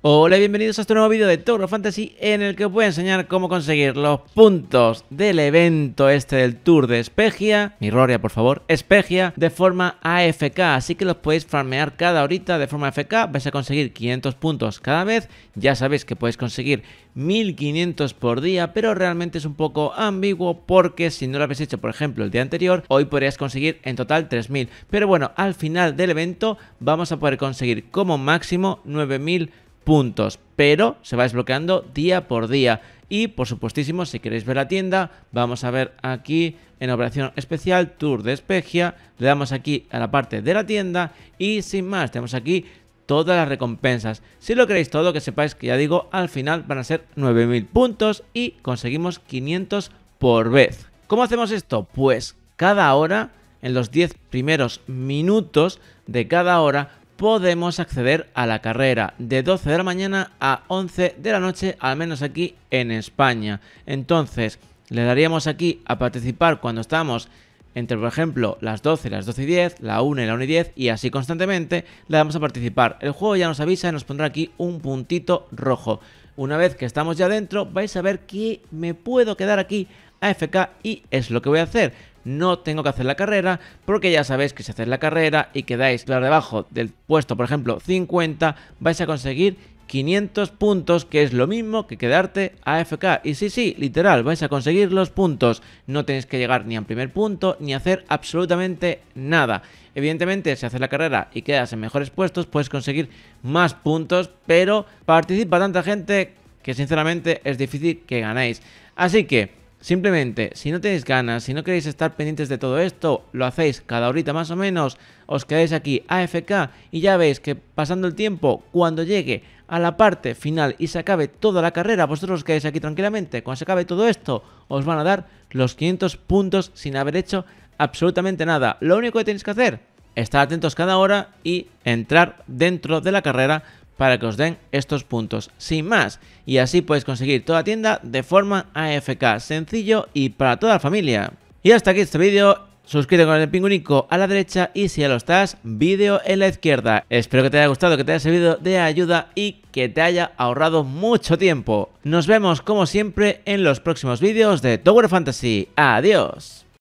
Hola y bienvenidos a este nuevo vídeo de Tour Fantasy en el que os voy a enseñar cómo conseguir los puntos del evento este del Tour de Espegia, Mirroria por favor, Espegia, de forma AFK, así que los podéis farmear cada horita de forma AFK, vais a conseguir 500 puntos cada vez, ya sabéis que podéis conseguir 1500 por día, pero realmente es un poco ambiguo porque si no lo habéis hecho por ejemplo el día anterior, hoy podrías conseguir en total 3000, pero bueno, al final del evento vamos a poder conseguir como máximo 9000 puntos, pero se va desbloqueando día por día. Y por supuestísimo, si queréis ver la tienda, vamos a ver aquí en operación especial Tour de Especia, le damos aquí a la parte de la tienda y sin más, tenemos aquí todas las recompensas. Si lo queréis todo, que sepáis que ya digo, al final van a ser 9000 puntos y conseguimos 500 por vez. ¿Cómo hacemos esto? Pues cada hora, en los 10 primeros minutos de cada hora, podemos acceder a la carrera de 12 de la mañana a 11 de la noche, al menos aquí en España. Entonces, le daríamos aquí a participar cuando estamos entre, por ejemplo, las 12 las 12 y 10, la 1 y la 1 y 10, y así constantemente, le damos a participar. El juego ya nos avisa y nos pondrá aquí un puntito rojo. Una vez que estamos ya dentro, vais a ver que me puedo quedar aquí a FK y es lo que voy a hacer no tengo que hacer la carrera, porque ya sabéis que si hacéis la carrera y quedáis claro debajo del puesto, por ejemplo, 50, vais a conseguir 500 puntos, que es lo mismo que quedarte AFK. Y sí, sí, literal, vais a conseguir los puntos. No tenéis que llegar ni al primer punto, ni hacer absolutamente nada. Evidentemente, si haces la carrera y quedas en mejores puestos, puedes conseguir más puntos, pero participa tanta gente que sinceramente es difícil que ganéis. Así que Simplemente, si no tenéis ganas, si no queréis estar pendientes de todo esto, lo hacéis cada horita más o menos, os quedáis aquí AFK y ya veis que pasando el tiempo, cuando llegue a la parte final y se acabe toda la carrera, vosotros os quedáis aquí tranquilamente, cuando se acabe todo esto, os van a dar los 500 puntos sin haber hecho absolutamente nada. Lo único que tenéis que hacer, estar atentos cada hora y entrar dentro de la carrera para que os den estos puntos sin más y así puedes conseguir toda tienda de forma AFK, sencillo y para toda la familia. Y hasta aquí este vídeo, suscríbete con el pingüinico a la derecha y si ya lo estás, vídeo en la izquierda. Espero que te haya gustado, que te haya servido de ayuda y que te haya ahorrado mucho tiempo. Nos vemos como siempre en los próximos vídeos de Tower Fantasy. Adiós.